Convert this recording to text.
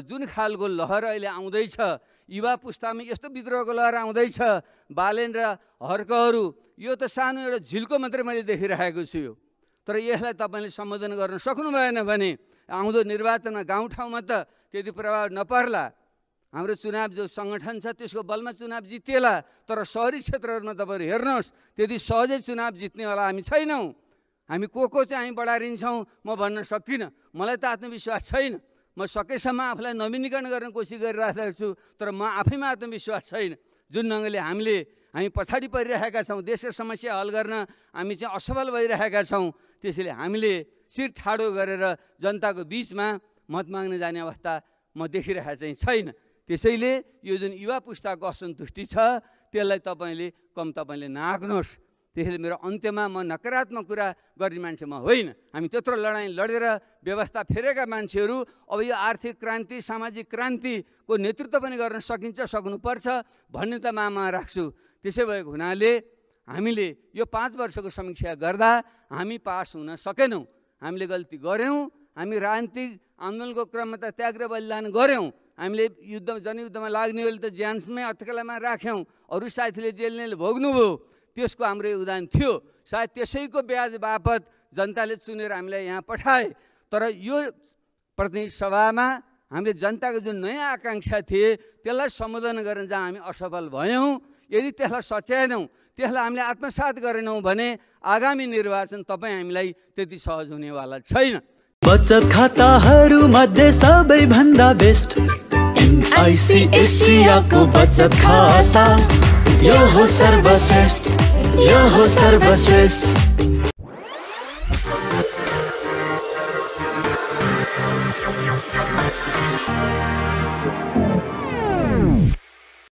जुन खालको लहर अहिले आउँदैछ युवा पुस्तामा यस्तो विद्रोहको लहर आउँदैछ बालेन र हर्कहरू यो त सानो एउटा झिल्को मात्रै मैले देखिरहेको छु यो तर यसलाई तपाईँले सम्बोधन गर्न सक्नु भएन भने आउँदो निर्वाचनमा गाउँठाउँमा त त्यति प्रभाव नपर्ला हाम्रो चुनाव जो सङ्गठन छ त्यसको बलमा चुनाव जितिएला तर सहरी क्षेत्रहरूमा तपाईँहरू हेर्नुहोस् त्यति सहजै चुनाव जित्नेवाला हामी छैनौँ हामी को को चाहिँ हामी बढारिन्छौँ म भन्न सक्दिनँ मलाई त आत्मविश्वास छैन म सकेसम्म आफूलाई नवीनीकरण गर्ने कोसिस गरिरहेको छु तर म आफैमा आत्मविश्वास छैन जुन ढङ्गले हामीले हामी पछाडि परिरहेका छौँ देशको समस्या हल गर्न हामी चाहिँ असफल भइरहेका छौँ त्यसैले हामीले शिर ठाडो गरेर जनताको बिचमा मत माग्न जाने अवस्था म देखिरहेको चाहिँ छैन त्यसैले यो जुन युवा पुस्ताको असन्तुष्टि छ त्यसलाई तपाईँले कम तपाईँले नआक्नुहोस् त्यसैले मेरो अन्त्यमा म नकारात्मक कुरा गर्ने मान्छे म होइन हामी त्यत्रो लडाइँ लडेर व्यवस्था फेरेका मान्छेहरू अब यो आर्थिक क्रान्ति सामाजिक क्रान्तिको नेतृत्व पनि गर्न सकिन्छ सक्नुपर्छ भन्ने त मामा राख्छु त्यसै भएको हुनाले हामीले यो पाँच वर्षको समीक्षा गर्दा हामी पास हुन सकेनौँ हामीले गल्ती गऱ्यौँ हामी राजनीतिक आन्दोलनको क्रममा त त्याग र बलिदान गऱ्यौँ हामीले युद्ध जनयुद्धमा लाग्नेहरूले त ज्यान्समै अत्कलामा राख्यौँ अरू साथीले जेल नै भोग्नुभयो त्यसको हाम्रो योगदान थियो सायद त्यसैको ब्याज बापत जनताले चुनेर हामीलाई यहाँ पठाए तर यो प्रतिनिधि सभामा हामीले जनताको जुन नयाँ आकाङ्क्षा थिए त्यसलाई सम्बोधन गर्न जहाँ हामी असफल भयौँ यदि त्यसलाई सच्याएनौँ त्यसलाई हामीले आत्मसात गरेनौँ भने आगामी निर्वाचन तपाईँ हामीलाई त्यति सहज हुनेवाला छैन बचत मध्ये सबैभन्दा बेस्ट को बचत खाता यो हो सर्वश्रेष्ठ यो हो सर्वश्रेष्ठ